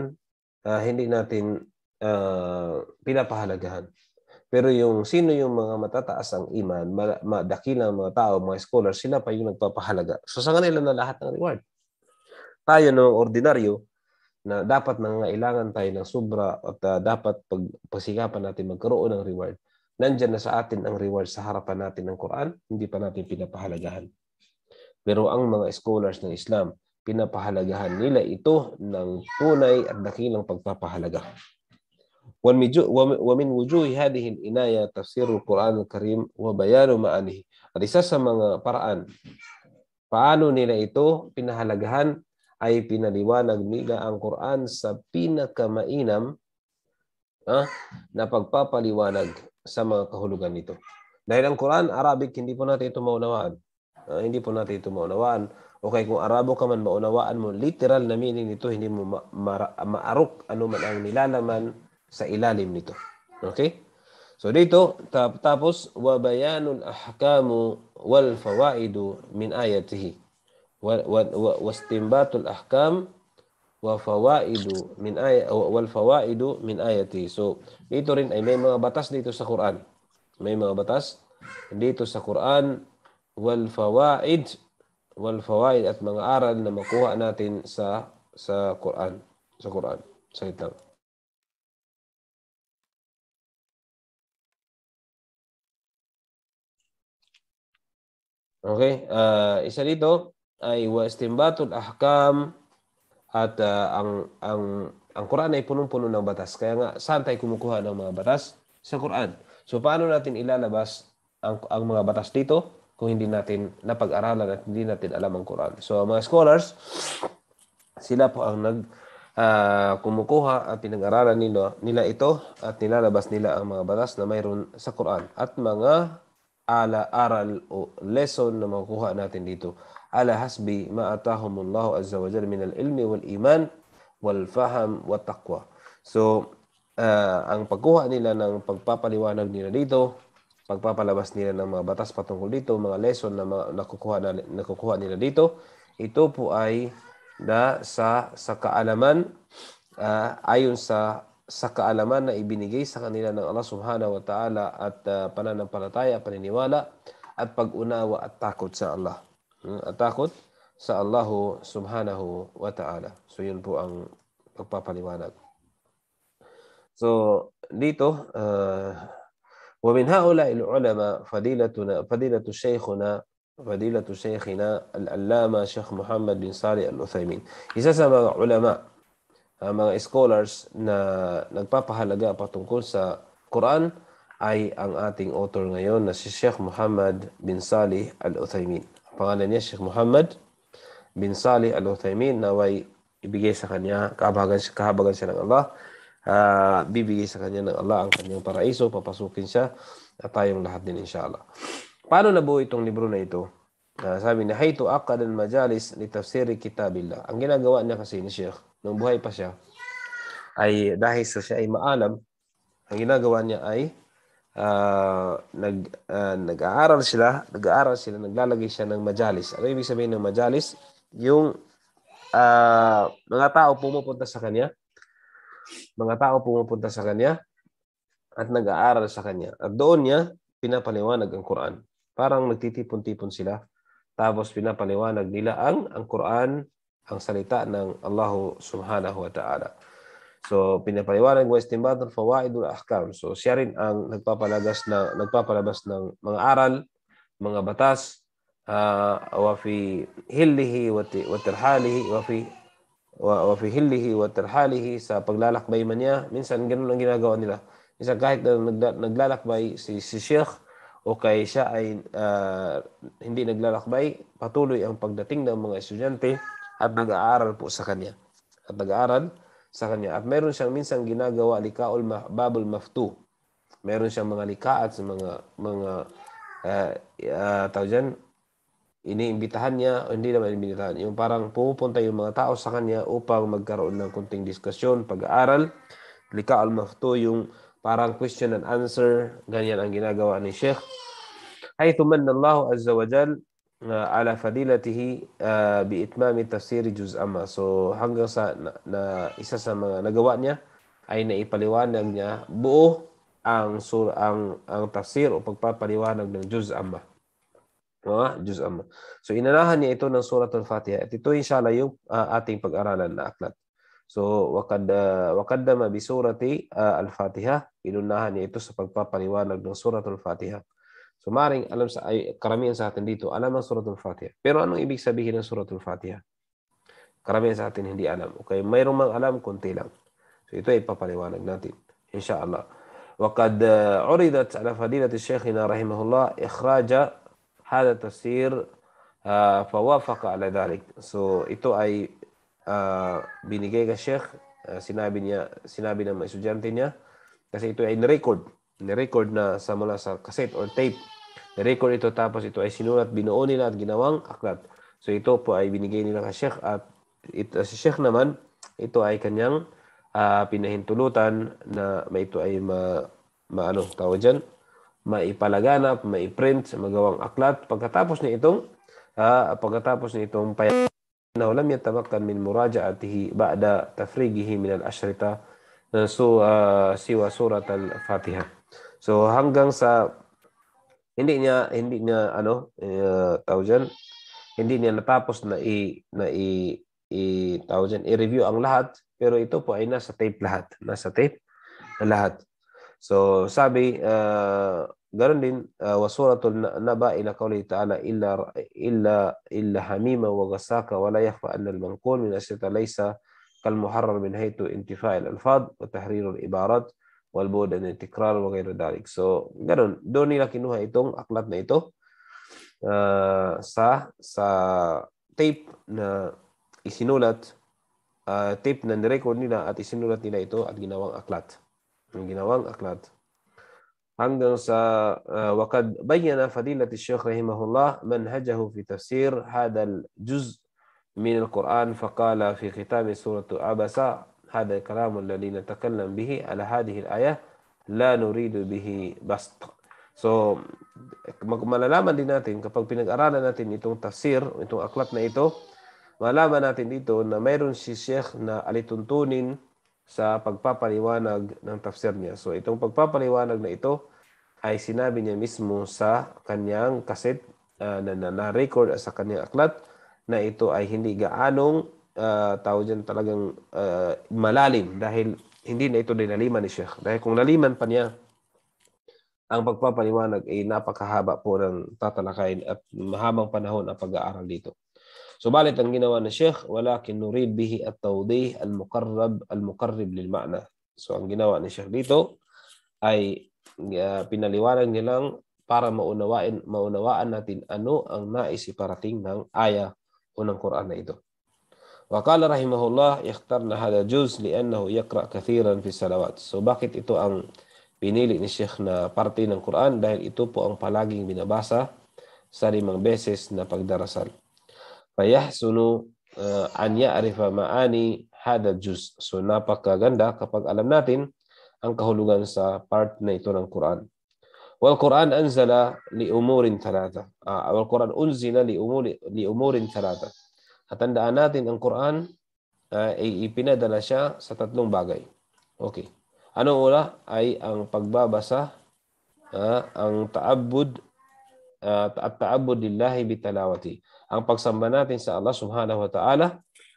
uh, hindi natin uh, pinapahalagahan. Pero yung sino yung mga matataas ang iman, madakilang mga tao, mga scholar, sila pa yung nagpapahalaga. So sa kanila na lahat ng reward. Tayo ng ordinaryo, na dapat nangangailangan tayo ng sobra at uh, dapat pag, pagsikapan natin magkaroon ng reward. Nandiyan na sa atin ang reward sa harapan natin ng Quran, hindi pa natin pinapahalagahan. Pero ang mga scholars ng Islam, pinapahalagahan nila ito ng tunay at dakilang pagpapahalaga. ومن وجوه هذه الإناية تفسير القرآن الكريم وبيان maanihi. At isa sa mga paraan paano nila ito pinahalagahan ay pinaliwanag nila ang Quran sa pinakamainam ah, na pagpapaliwanag sa mga kahulugan nito. Dahil ang Quran, Arabic, hindi po natin ito maunawaan. Uh, hindi po natin ito maunawaan. Okay, kung Arabo ka man maunawaan mo, literal na meaning nito, hindi mo ma- ma- maarok ano man ang nilalaman sa ilalim nito. Okay? So dito, tapos, وَبَيَانُ الْأَحْكَامُ وَالْفَوَائِدُ مِنْ آيَتِهِ وَاسْتِنْبَاتُ الْأَحْكَامُ وَفَوَائِدُ مِنْ آيَ وَالْفَوَائِدُ مِنْ آيَتِهِ So, dito rin ay may mga batas dito sa Quran. May mga batas dito sa Quran wal-fawaid wal-fawaid at mga aral na makuha natin sa sa Quran sa Quran sa itang Okay? Uh, isa dito ay wastimbatul ahkam at uh, ang ang ang Quran ay punong-puno ng batas. Kaya nga saan tayo kumukuha ng mga batas? Sa Quran. So paano natin ilalabas ang ang mga batas dito kung hindi natin napag-aralan at hindi natin alam ang Quran? So mga scholars sila po ang nag uh, kumukuha at pinag-aralan nila, nila ito at nilalabas nila ang mga batas na mayroon sa Quran at mga ala aral o lesson na makukuha natin dito ala hasbi ma atahumullahu azza wa jalla min al-ilmi wal iman wal faham wa taqwa. So uh, ang pagkuha nila ng pagpapaliwanag nila dito, pagpapalabas nila ng mga batas patungkol dito, mga lesson na mga, nakukuha na, nakukuha nila dito, ito po ay na sa sa kaalaman uh, ayon sa sa kaalaman na ibinigay sa kanila ng Allah Subhanahu wa Ta'ala at uh, pananampalataya, paniniwala at pag-unawa at takot sa Allah. Hmm, at takot sa Allahu Subhanahu wa Ta'ala. So yun po ang pagpapaliwanag. So dito uh, wa ومن هؤلاء العلماء فضيلتنا فضيلة شيخنا فضيلة شيخنا Sheikh Muhammad bin بن al الأثيمين. Isa sa mga ulama uh, mga scholars na nagpapahalaga patungkol sa Quran ay ang ating author ngayon na si Sheikh Muhammad bin Salih Al-Uthaymin. Pangalan niya Sheikh Muhammad bin Salih Al-Uthaymin na way ibigay sa kanya kahabagan, kahabagan siya ng Allah. Uh, bibigay sa kanya ng Allah ang kanyang paraiso, papasukin siya at tayong lahat din inshallah. Paano nabuo itong libro na ito? Uh, sabi niya, Haytu aqad al-majalis li tafsiri kitabillah. Ang ginagawa niya kasi ni Sheikh, nung buhay pa siya, ay dahil sa siya ay maalam, ang ginagawa niya ay uh, nag uh, nag-aaral sila, nag-aaral sila, naglalagay siya ng majalis. Ano ibig sabihin ng majalis? Yung uh, mga tao pumupunta sa kanya, mga tao pumupunta sa kanya at nag-aaral sa kanya. At doon niya pinapaliwanag ang Quran. Parang nagtitipon-tipon sila. Tapos pinapaliwanag nila ang ang Quran ang salita ng Allah subhanahu wa ta'ala. So, pinapaliwanag ng wa istinbatul fawaidul ahkam. So, siya rin ang nagpapalagas na nagpapalabas ng mga aral, mga batas, uh, wa fi hillihi wa tirhalihi wa fi wa fi hillihi wa tirhalihi sa paglalakbay man niya. Minsan ganun ang ginagawa nila. Minsan kahit na naglalakbay si si Sheikh o kay siya ay uh, hindi naglalakbay, patuloy ang pagdating ng mga estudyante at nag-aaral po sa kanya. At nag-aaral sa kanya. At meron siyang minsan ginagawa likaul babul maftu. Meron siyang mga lika at mga mga uh, uh, tawag dyan, iniimbitahan niya, o hindi naman iniimbitahan, yung parang pumupunta yung mga tao sa kanya upang magkaroon ng kunting diskusyon, pag-aaral, lika al-maftu, yung parang question and answer, ganyan ang ginagawa ni Sheikh. Ay tumanna Allah Azza wa Jal Uh, ala fadilatihi uh, bi itmami tafsir juz amma. So hanggang sa na, na isa sa mga nagawa niya ay naipaliwanag niya buo ang sur ang ang tafsir o pagpapaliwanag ng juz amma. Mga juz amma. So inalahan niya ito ng suratul Fatiha. At ito inshallah yung uh, ating pag-aralan na aklat. So waqad uh, waqaddama bi surati uh, al-Fatiha, inunahan niya ito sa pagpapaliwanag ng suratul Fatiha. So maring alam sa ay karamihan sa atin dito alam ang suratul Fatiha. Pero anong ibig sabihin ng suratul Fatiha? Karamihan sa atin hindi alam. Okay, mayroong mang alam konti lang. So ito ay papaliwanag natin. Inshallah. وقد عرضت على فضيلة شيخنا رحمه الله إخراج هذا التفسير فوافق على ذلك. So ito ay uh, binigay ka Sheikh, uh, sinabi niya, sinabi ng mga estudyante niya kasi ito ay ni-record, ni-record na sa mula sa cassette or tape record ito tapos ito ay sinulat, binuo nila at ginawang aklat. So ito po ay binigay nila kay Sheikh at ito, si Sheikh naman, ito ay kanyang uh, pinahintulutan na ito ay ma, maano tawag dyan, maipalaganap, maiprint sa magawang aklat pagkatapos na itong uh, pagkatapos na itong payag na lam yatamakkan min muraja'atihi ba'da tafrigihi min al-ashrita so uh, siwa surat al-Fatiha. So hanggang sa hindi niya hindi niya ano uh, eh, thousand hindi niya natapos na i na i, i thousand i-review ang lahat pero ito po ay nasa tape lahat nasa tape na lahat so sabi uh, ah, ganoon din uh, ah, wasuratul naba ila qawli ta'ala illa illa illa hamima wa ghasaka wa la yakhfa anna al-manqul min asyrata laysa kal muharrar min haythu intifa' al-alfaz wa tahrir al-ibarat walbo dan tikral wa ghairu dalik so ganun do ni la kinuha itong aklat na ito uh, eh, sa sa tape na isinulat uh, tape na record nila at isinulat nila ito at ginawang aklat ang ginawang aklat hanggang sa uh, eh, wakad bayana fadilat ash-shaykh rahimahullah manhajahu fi tafsir hadal juz min al-quran faqala fi khitam surah abasa هذا كلام الذي نتكلم به على هذه الآية لا نريد به بسط So, malalaman din natin kapag pinag-aralan natin itong tafsir, itong aklat na ito, malalaman natin dito na mayroon si Sheikh na alituntunin sa pagpapaliwanag ng tafsir niya. So, itong pagpapaliwanag na ito ay sinabi niya mismo sa kanyang kaset uh, na na-record na sa kanyang aklat na ito ay hindi gaanong uh, tao dyan talagang uh, malalim dahil hindi na ito nilaliman ni Sheikh. Dahil kung naliman pa niya, ang pagpapaliwanag ay napakahaba po ng tatalakayin at mahabang panahon ang pag-aaral dito. Subalit ang ginawa ni Sheikh, walakin nurid bihi at tawdih al-muqarrab al-muqarrib lil ma'na. So ang ginawa ni Sheikh dito ay uh, pinaliwanag nilang para maunawain maunawaan natin ano ang nais iparating ng aya o ng Quran na ito. Wakala rahimahullah, ikhtar na hada juz liannahu yakra kathiran fi salawat. So bakit ito ang pinili ni Sheikh na parte ng Quran? Dahil ito po ang palaging binabasa sa limang beses na pagdarasal. Fayahsunu uh, eh, an ya'rifa ma'ani hada juz. So napakaganda kapag alam natin ang kahulugan sa part na ito ng Quran. Wal Quran anzala li umurin talata. Uh, ah, wal Quran unzila li umuri li umurin talata. At tandaan natin, ang Quran uh, ay ipinadala siya sa tatlong bagay. Okay. Ano ula? Ay ang pagbabasa, uh, ang taabud, uh, ah, at taabud lillahi bitalawati. Ang pagsamba natin sa Allah subhanahu wa ta'ala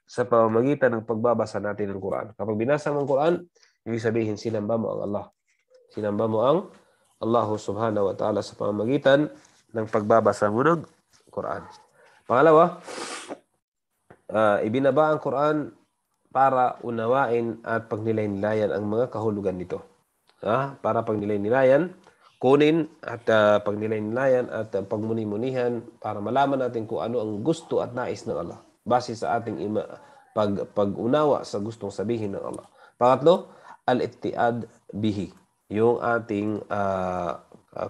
sa pamamagitan ng pagbabasa natin ng Quran. Kapag binasa mo ang Quran, ibig sabihin sinamba mo ang Allah. Sinamba mo ang Allah subhanahu wa ta'ala sa pamamagitan ng pagbabasa mo ng Quran. Pangalawa, uh, ibinaba ang Quran para unawain at pagnilayan ang mga kahulugan nito. Ha? Para pagnilayan, kunin at uh, ah, pagnilayan at uh, pagmuni-munihan para malaman natin kung ano ang gusto at nais ng Allah base sa ating ima- pag pag-unawa sa gustong sabihin ng Allah. Pangatlo, al-ittiad bihi. Yung ating uh,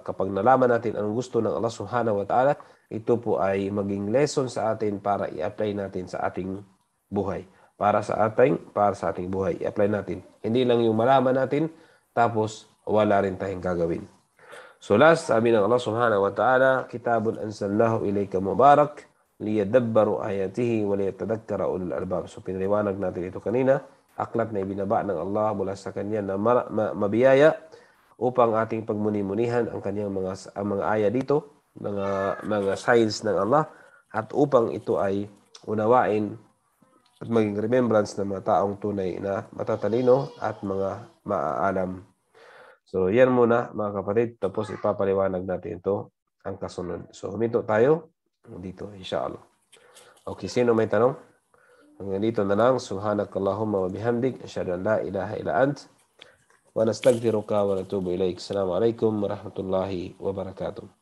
kapag nalaman natin ang gusto ng Allah Subhanahu wa Ta'ala, ito po ay maging lesson sa atin para i-apply natin sa ating buhay. Para sa ating para sa ating buhay, i-apply natin. Hindi lang yung malaman natin tapos wala rin tayong gagawin. So last, sabi ng Allah Subhanahu wa Ta'ala, Kitabun ansalnahu ilayka mubarak liyadabbaru ayatihi wa liyatadakkara ulul albab. So pinaliwanag natin ito kanina, aklat na ibinaba ng Allah mula sa kanya na ma- ma- mabiyaya upang ating pagmunimunihan ang kanyang mga ang mga aya dito mga mga signs ng Allah at upang ito ay unawain at maging remembrance ng mga taong tunay na matatalino at mga maaalam. So yan muna mga kapatid. Tapos ipapaliwanag natin ito ang kasunod. So huminto tayo dito inshallah. Okay, sino may tanong? Hanggang dito na lang. Subhanakallahumma wa bihamdik. Asyadu an la ilaha ila ant. Wa nastaghfiruka wa natubu ilaik. Assalamualaikum warahmatullahi wabarakatuh.